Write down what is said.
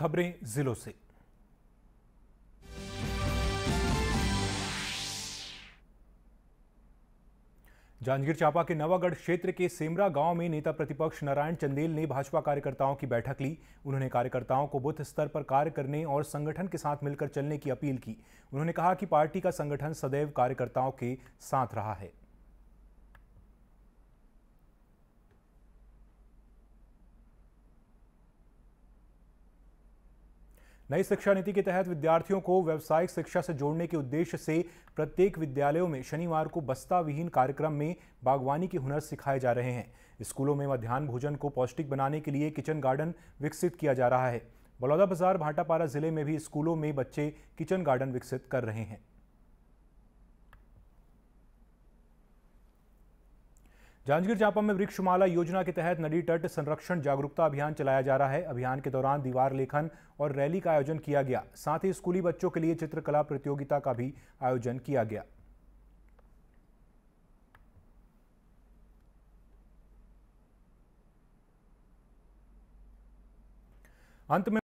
खबरें जिलों से जांजगीर चांपा के नवागढ़ क्षेत्र के सेमरा गांव में नेता प्रतिपक्ष नारायण चंदेल ने भाजपा कार्यकर्ताओं की बैठक ली उन्होंने कार्यकर्ताओं को बूथ स्तर पर कार्य करने और संगठन के साथ मिलकर चलने की अपील की उन्होंने कहा कि पार्टी का संगठन सदैव कार्यकर्ताओं के साथ रहा है नई शिक्षा नीति के तहत विद्यार्थियों को व्यावसायिक शिक्षा से जोड़ने के उद्देश्य से प्रत्येक विद्यालयों में शनिवार को बस्ता विहीन कार्यक्रम में बागवानी के हुनर सिखाए जा रहे हैं स्कूलों में मध्यान्ह भोजन को पौष्टिक बनाने के लिए किचन गार्डन विकसित किया जा रहा है बलौदाबाजार भाटापारा जिले में भी स्कूलों में बच्चे किचन गार्डन विकसित कर रहे हैं जांजगीर चांपा में वृक्षमाला योजना के तहत नदी तट संरक्षण जागरूकता अभियान चलाया जा रहा है अभियान के दौरान दीवार लेखन और रैली का आयोजन किया गया साथ ही स्कूली बच्चों के लिए चित्रकला प्रतियोगिता का भी आयोजन किया गया अंत में